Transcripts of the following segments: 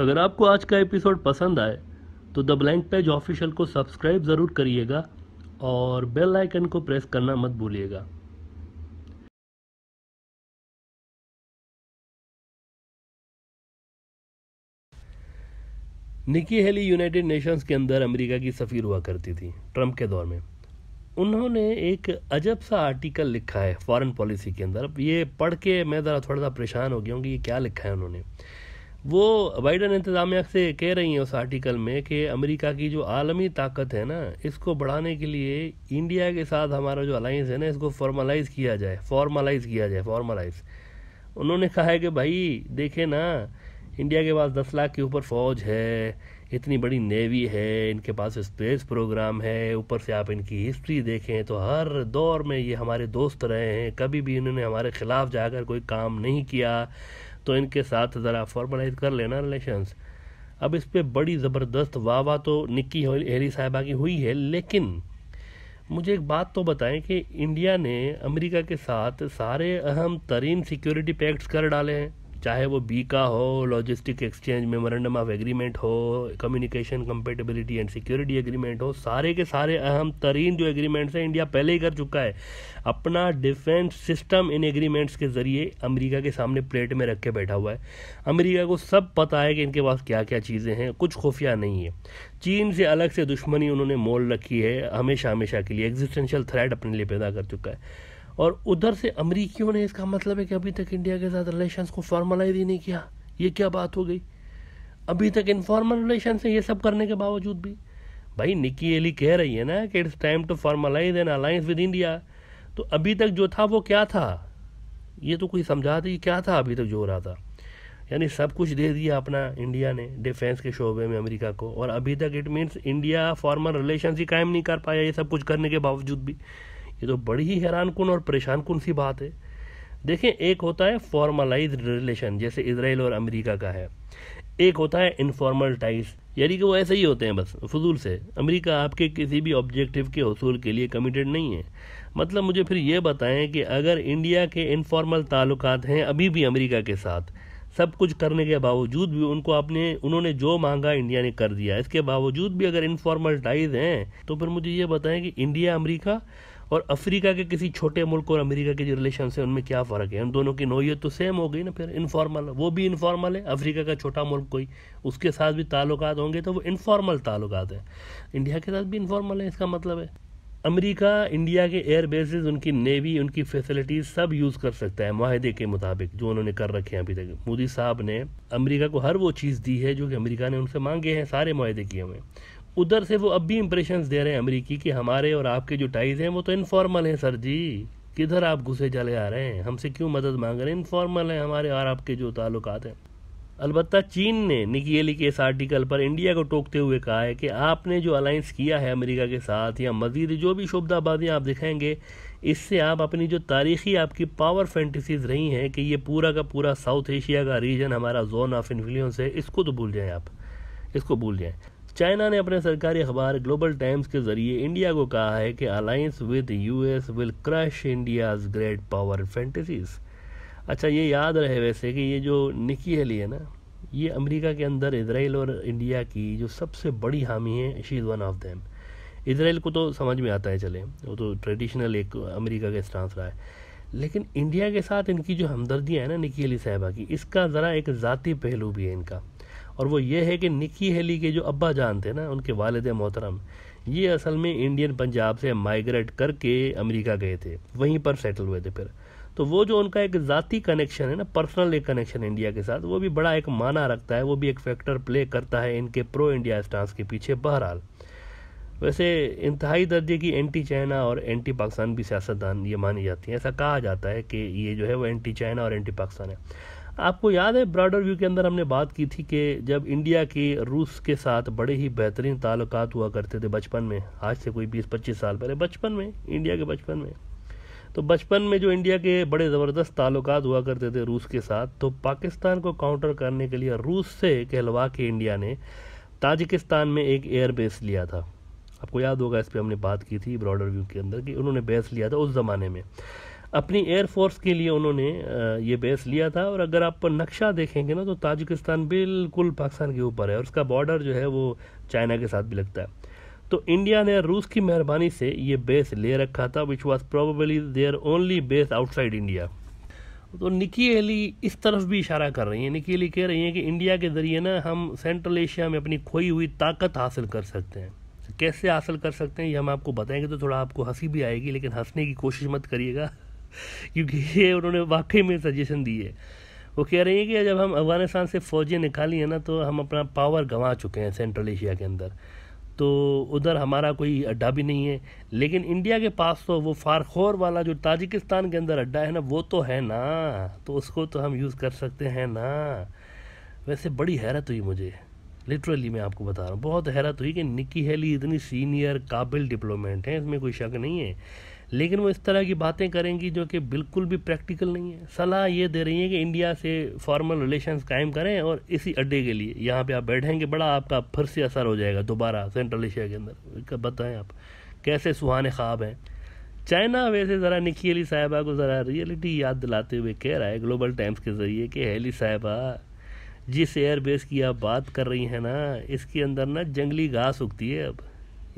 अगर आपको आज का एपिसोड पसंद आए तो द ब्लैंक पेज ऑफिशियल को सब्सक्राइब ज़रूर करिएगा और बेल आइकन को प्रेस करना मत भूलिएगा निकी हेली यूनाइटेड नेशंस के अंदर अमेरिका की सफ़ीर हुआ करती थी ट्रंप के दौर में उन्होंने एक अजब सा आर्टिकल लिखा है फॉरेन पॉलिसी के अंदर अब ये पढ़ के मैं ज़रा थोड़ा सा परेशान हो गया हूँ कि ये क्या लिखा है उन्होंने वो बाइडन इंतज़ामिया से कह रही हैं उस आर्टिकल में कि अमेरिका की जो आलमी ताकत है ना इसको बढ़ाने के लिए इंडिया के साथ हमारा जो अलाइंस है ना इसको फॉर्मलाइज किया जाए फॉर्मलाइज किया जाए फॉर्मलाइज उन्होंने कहा है कि भाई देखे ना इंडिया के पास दस लाख के ऊपर फौज है इतनी बड़ी नेवी है इनके पास स्पेस प्रोग्राम है ऊपर से आप इनकी हिस्ट्री देखें तो हर दौर में ये हमारे दोस्त रहे हैं कभी भी इन्होंने हमारे ख़िलाफ़ जाकर कोई काम नहीं किया तो इनके साथ ज़रा फॉर्मलाइज कर लेना रिलेशंस अब इस पर बड़ी ज़बरदस्त वाह वाह तो निक्की हेरी साहिबा की हुई है लेकिन मुझे एक बात तो बताएं कि इंडिया ने अमेरिका के साथ सारे अहम तरीन सिक्योरिटी पैक्ट्स कर डाले हैं चाहे वो बी का हो logistic exchange memorandum of agreement हो communication compatibility and security agreement हो सारे के सारे अहम तरीन जो एग्रीमेंट्स हैं इंडिया पहले ही कर चुका है अपना डिफेंस सिस्टम इन एग्रीमेंट्स के ज़रिए अमेरिका के सामने प्लेट में रख के बैठा हुआ है अमेरिका को सब पता है कि इनके पास क्या क्या चीज़ें हैं कुछ खुफिया नहीं है चीन से अलग से दुश्मनी उन्होंने मोल रखी है हमेशा हमेशा के लिए एग्जिस्टेंशियल थ्रेट अपने लिए पैदा कर चुका है और उधर से अमरीकियों ने इसका मतलब है कि अभी तक इंडिया के साथ रिलेशन को फॉर्मलाइज ही नहीं किया ये क्या बात हो गई अभी तक इनफॉर्मल रिलेशन है ये सब करने के बावजूद भी भाई निकी एली कह रही है ना कि it's time to formalize an alliance with India तो अभी तक जो था वो क्या था ये तो कोई समझा दे क्या था अभी तक जो हो रहा था यानी सब कुछ दे दिया अपना इंडिया ने डिफेंस के शोबे में अमेरिका को और अभी तक it means India formal relation ही कायम नहीं कर पाया ये सब कुछ करने के बावजूद भी ये तो बड़ी ही हैरान कन और परेशान कन सी बात है देखें एक होता है फॉर्मलाइज रिलेशन जैसे इसराइल और अमेरिका का है एक होता है इनफॉर्मल टाइज यानी कि वो ऐसे ही होते हैं बस फजूल से अमेरिका आपके किसी भी ऑब्जेक्टिव के हसूल के लिए कमिटेड नहीं है मतलब मुझे फिर ये बताएं कि अगर इंडिया के इनफॉर्मल ताल्लुक हैं अभी भी अमेरिका के साथ सब कुछ करने के बावजूद भी उनको आपने उन्होंने जो मांगा इंडिया ने कर दिया इसके बावजूद भी अगर इनफॉर्मल टाइज हैं तो फिर मुझे ये बताएं कि इंडिया अमरीका और अफ्रीका के किसी छोटे मुल्क और अमेरिका के जो रिलेशन है उनमें क्या फ़र्क है उन दोनों की नोयत तो सेम हो गई ना फिर इनफॉर्मल वो भी इनफॉर्मल है अफ्रीका का छोटा मुल्क कोई उसके साथ भी ताल्लुक होंगे तो वो इनफॉर्मल ताल्लुक हैं इंडिया के साथ भी इनफॉर्मल है इसका मतलब है अमेरिका इंडिया के एयर बेसिस उनकी नेवी उनकी फैसिलिटीज सब यूज़ कर सकता है माहदे के मुताबिक जो उन्होंने कर रखे हैं अभी तक मोदी साहब ने अमेरिका को हर वो चीज़ दी है जो कि अमेरिका ने उनसे मांगे हैं सारे माहदे किए हुए उधर से वो अब भी इम्प्रेशन दे रहे हैं अमरीकी कि हमारे और आपके जो टाइज हैं वो तो इनफॉर्मल हैं सर जी किधर आप घुसे चले आ रहे हैं हमसे क्यों मदद मांग रहे हैं इनफॉर्मल हैं हमारे और आपके जो ताल्लुक हैं अलबत् चीन ने एली के इस आर्टिकल पर इंडिया को टोकते हुए कहा है कि आपने जो अलायंस किया है अमेरिका के साथ या मजीद जो भी शुभदाबादियाँ आप दिखाएंगे इससे आप अपनी जो तारीखी आपकी पावर फैंटसीज रही हैं कि ये पूरा का पूरा साउथ एशिया का रीजन हमारा जोन ऑफ इन्फ्लुएंस है इसको तो भूल जाएँ आप इसको भूल जाएँ चाइना ने अपने सरकारी अखबार ग्लोबल टाइम्स के जरिए इंडिया को कहा है कि alliance with US will crush India's great power fantasies अच्छा ये याद रहे वैसे कि ये जो निकी हेली है ना ये अमेरिका के अंदर इसराइल और इंडिया की जो सबसे बड़ी हामी है she is one of them Israel को तो समझ में आता है चले वो तो ट्रेडिशनल एक अमेरिका का स्टांस रहा है लेकिन इंडिया के साथ इनकी जो हमदर्दियाँ हैं ना निकी अली साहबा की इसका ज़रा एक ज़ाती पहलू भी है इनका और वो ये है कि निकी हेली के जो अब्बा जान थे ना उनके वालद मोहतरम ये असल में इंडियन पंजाब से माइग्रेट करके अमेरिका गए थे वहीं पर सेटल हुए थे फिर तो वो जो उनका एक ज़ाती कनेक्शन है ना पर्सनल एक कनेक्शन इंडिया के साथ वो भी बड़ा एक माना रखता है वो भी एक फैक्टर प्ले करता है इनके प्रो इंडिया स्टांस के पीछे बहरहाल वैसे इंतहाई दर्जे की एंटी चाइना और एंटी पाकिस्तान भी सियासतदान ये मानी जाती है ऐसा कहा जाता है कि ये जो है वो एंटी चाइना और एंटी पाकिस्तान है आपको याद है ब्रॉडर व्यू के अंदर हमने बात की थी कि जब इंडिया के रूस के साथ बड़े ही बेहतरीन ताल्लुक हुआ करते थे बचपन में आज से कोई बीस पच्चीस साल पहले बचपन में इंडिया के बचपन में तो बचपन में जो इंडिया के बड़े ज़बरदस्त ताल्लुक हुआ करते थे रूस के साथ तो पाकिस्तान को काउंटर करने के लिए रूस से कहलवा के इंडिया ने ताजिकिस्तान में एक एयरबेस लिया था आपको याद होगा इस पर हमने बात की थी ब्रॉडर व्यू के अंदर कि उन्होंने बेस लिया था उस ज़माने में अपनी एयरफोर्स के लिए उन्होंने ये बेस लिया था और अगर आप नक्शा देखेंगे ना तो ताजिकिस्तान बिल्कुल पाकिस्तान के ऊपर है और उसका बॉर्डर जो है वो चाइना के साथ भी लगता है तो इंडिया ने रूस की मेहरबानी से ये बेस ले रखा था which was probably their only base outside India तो निकी एली इस तरफ भी इशारा कर रही हैं निकी एली कह रही हैं कि इंडिया के ज़रिए ना हम सेंट्रल एशिया में अपनी खोई हुई ताकत हासिल कर सकते हैं कैसे हासिल कर सकते हैं ये हम आपको बताएंगे तो थोड़ा आपको हंसी भी आएगी लेकिन हंसने की कोशिश मत करिएगा क्योंकि ये उन्होंने वाकई में सजेशन दी है वो कह रही है कि जब हम अफगानिस्तान से फौजें निकाली हैं ना तो हम अपना पावर गंवा चुके हैं सेंट्रल एशिया के अंदर तो उधर हमारा कोई अड्डा भी नहीं है लेकिन इंडिया के पास तो वो फारखोर वाला जो ताजिकिस्तान के अंदर अड्डा है ना वो तो है ना तो उसको तो हम यूज़ कर सकते हैं ना वैसे बड़ी हैरत हुई मुझे लिटरली मैं आपको बता रहा हूँ बहुत हैरत हुई कि निकी हेली इतनी सीनियर काबिल डिप्लोमेट हैं इसमें कोई शक नहीं है लेकिन वो इस तरह की बातें करेंगी जो कि बिल्कुल भी प्रैक्टिकल नहीं है सलाह ये दे रही है कि इंडिया से फॉर्मल रिलेशन कायम करें और इसी अड्डे के लिए यहाँ पर आप बैठेंगे बड़ा आपका फिर से असर हो जाएगा दोबारा सेंट्रल एशिया के अंदर बताएं आप कैसे सुहाने ख्वाब हैं चाइना वैसे ज़रा निकी अली साहिबा को ज़रा रियलिटी याद दिलाते हुए कह रहा है ग्लोबल टाइम्स के ज़रिए कि हेली साहिबा जिस एयरबेस की आप बात कर रही हैं ना इसके अंदर ना जंगली घास उगती है अब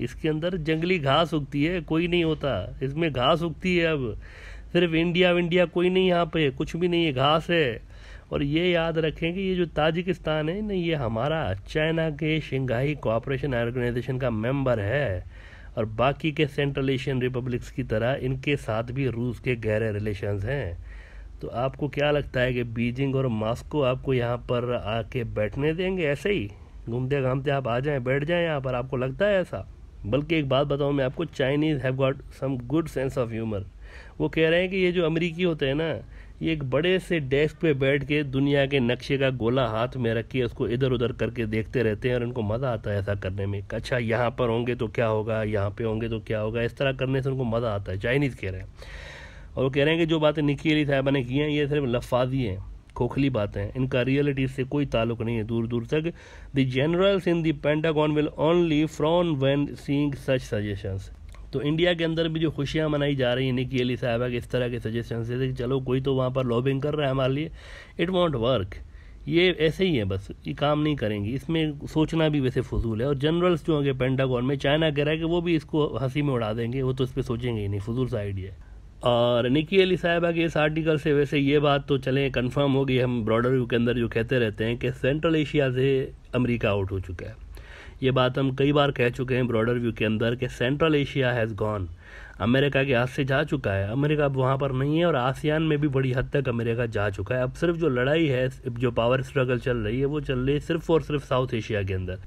इसके अंदर जंगली घास उगती है कोई नहीं होता इसमें घास उगती है अब सिर्फ इंडिया विंडिया कोई नहीं यहाँ पे कुछ भी नहीं है घास है और ये याद रखें कि ये जो ताजिकिस्तान है ना ये हमारा चाइना के शंघाई कोऑपरेशन ऑर्गेनाइजेशन का मेंबर है और बाकी के सेंट्रल एशियन रिपब्लिक्स की तरह इनके साथ भी रूस के गहरे रिलेशंस हैं तो आपको क्या लगता है कि बीजिंग और मॉस्को आपको यहाँ पर आके बैठने देंगे ऐसे ही घूमते घामते आप आ जाएं बैठ जाएं यहाँ पर आपको लगता है ऐसा बल्कि एक बात बताऊँ मैं आपको Chinese have got some good sense of humour वो कह रहे हैं कि ये जो अमरीकी होते हैं ना ये एक बड़े से डेस्क पे बैठ के दुनिया के नक्शे का गोला हाथ में रख के उसको इधर उधर करके देखते रहते हैं और इनको मज़ा आता है ऐसा करने में अच्छा यहाँ पर होंगे तो क्या होगा यहाँ पे होंगे तो क्या होगा इस तरह करने से उनको मज़ा आता है चाइनीज़ कह रहे हैं और वो कह रहे हैं कि जो बातें निकी अली साहबा ने की हैं ये सिर्फ लफाजी हैं खोखली बातें हैं इनका रियलिटी से कोई ताल्लुक नहीं है दूर दूर तक the generals in the Pentagon will only frown when seeing such suggestions तो इंडिया के अंदर भी जो खुशियाँ मनाई जा रही हैं निकी अली साहबा के इस तरह के सजेशन जैसे कि चलो कोई तो वहाँ पर लॉबिंग कर रहा है हमारे लिए इट वॉन्ट वर्क ये ऐसे ही है बस ये काम नहीं करेंगी इसमें सोचना भी वैसे फजूल है और जनरल्स जो होंगे पेंटागॉन में चाइना कह रहा है कि वो भी इसको हंसी में उड़ा देंगे वो तो इस पर सोचेंगे ही नहीं फजूल सा आइडिया है और निकी अली साहबा के इस आर्टिकल से वैसे ये बात तो चलें कंफर्म होगी हम ब्रॉडर व्यू के अंदर जो कहते रहते हैं कि सेंट्रल एशिया से अमेरिका आउट हो चुका है ये बात हम कई बार कह चुके हैं ब्रॉडर व्यू के अंदर कि Central Asia has gone America के हाथ से जा चुका है अमेरिका अब वहाँ पर नहीं है और आसियान में भी बड़ी हद तक अमेरिका जा चुका है अब सिर्फ जो लड़ाई है जो पावर स्ट्रगल चल रही है वो चल रही है सिर्फ और सिर्फ साउथ एशिया के अंदर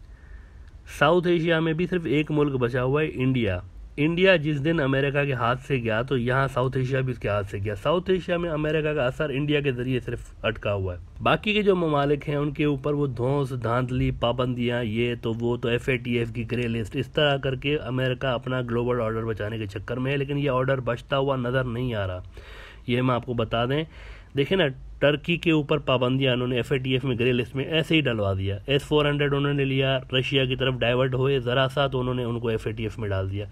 साउथ एशिया में भी सिर्फ एक मुल्क बचा हुआ है इंडिया इंडिया जिस दिन अमेरिका के हाथ से गया तो यहाँ साउथ एशिया भी उसके हाथ से गया साउथ एशिया में अमेरिका का असर इंडिया के जरिए सिर्फ अटका हुआ है बाकी के जो ममालिक हैं उनके ऊपर वो धोस धांधली पाबंदियाँ ये तो वो तो एफ की ग्रे लिस्ट इस तरह करके अमेरिका अपना ग्लोबल ऑर्डर बचाने के चक्कर में है लेकिन ये ऑर्डर बचता हुआ नज़र नहीं आ रहा ये मैं आपको बता दें देखें ना टर्की के ऊपर पाबंदियाँ उन्होंने एफ में ग्रे लिस्ट में ऐसे ही डलवा दिया एस फोर हंड्रेड उन्होंने लिया रशिया की तरफ डाइवर्ट हुए ज़रा सा तो उन्होंने उनको एफ में डाल दिया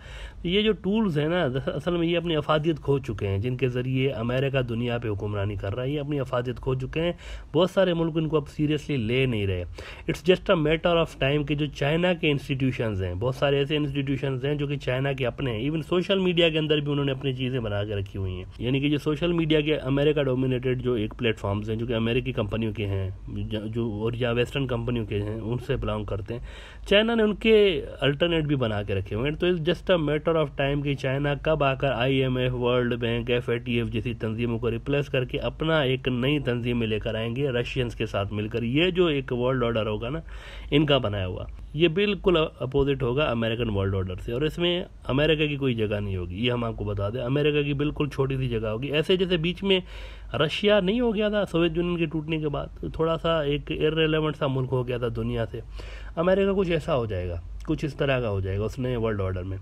तो ये जो टूल्स हैं ना असल में ये अपनी अफादियत खो चुके हैं जिनके ज़रिए अमेरिका दुनिया पर हुक्मरानी कर रहा है ये अपनी अफादियत खो चुके हैं बहुत सारे मुल्क इनको अब सीरियसली ले नहीं रहे it's just a matter of time के जो चाइना के इंस्टीट्यूशन हैं बहुत सारे ऐसे इंस्टीट्यूशन हैं जो कि चाइना के अपने हैं इवन सोशल मीडिया के अंदर भी उन्होंने अपनी चीज़ें बना के रखी हुई हैं यानी कि जो सोशल मीडिया के अमेरिका डोमिनेटेड जो एक प्लेट प्लेटफॉर्म्स हैं जो कि अमेरिकी कंपनियों के हैं जो और या वेस्टर्न कंपनियों के हैं उनसे बिलोंग करते हैं चाइना ने उनके अल्टरनेट भी बना के रखे हुए हैं तो it just a matter of time कि चाइना कब आकर आईएमएफ वर्ल्ड बैंक एफ जैसी तंजीमों को रिप्लेस करके अपना एक नई तंजीमें लेकर आएंगे रशियंस के साथ मिलकर ये जो एक वर्ल्ड ऑर्डर होगा ना इनका बनाया हुआ ये बिल्कुल अपोजिट होगा अमेरिकन वर्ल्ड ऑर्डर से और इसमें अमेरिका की कोई जगह नहीं होगी ये हम आपको बता दें अमेरिका की बिल्कुल छोटी सी जगह होगी ऐसे जैसे बीच में रशिया नहीं हो गया था सोवियत यूनियन के टूटने के बाद थोड़ा सा एक इरेलीवेंट सा मुल्क हो गया था दुनिया से अमेरिका कुछ ऐसा हो जाएगा कुछ इस तरह का हो जाएगा उसने वर्ल्ड ऑर्डर में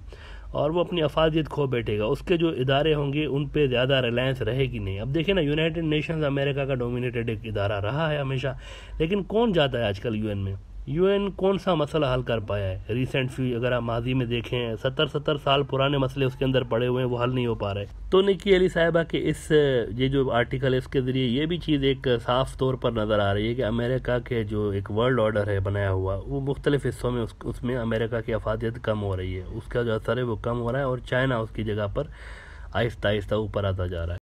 और वो अपनी अफादियत खो बैठेगा उसके जो इदारे होंगे उन पर ज़्यादा रिलायंस रहेगी नहीं अब देखें ना यूनाइटेड नेशंस अमेरिका का डोमिनेटेड एक इदारा रहा है हमेशा लेकिन कौन जाता है आजकल यूएन में यूएन कौन सा मसला हल कर पाया है रिसेंट फ्यू अगर आप माजी में देखें सत्तर सत्तर साल पुराने मसले उसके अंदर पड़े हुए हैं वो हल नहीं हो पा रहे तो निकी अली साहिबा के इस ये जो आर्टिकल है इसके ज़रिए ये भी चीज़ एक साफ तौर पर नज़र आ रही है कि अमेरिका के जो एक वर्ल्ड ऑर्डर है बनाया हुआ वो मुख्तलिफ हिस्सों में उस, उसमें अमेरिका की अफादियत कम हो रही है उसका जो असर है वो कम हो रहा है और चाइना उसकी जगह पर आहिस्ता आहिस्ता ऊपर आता जा रहा है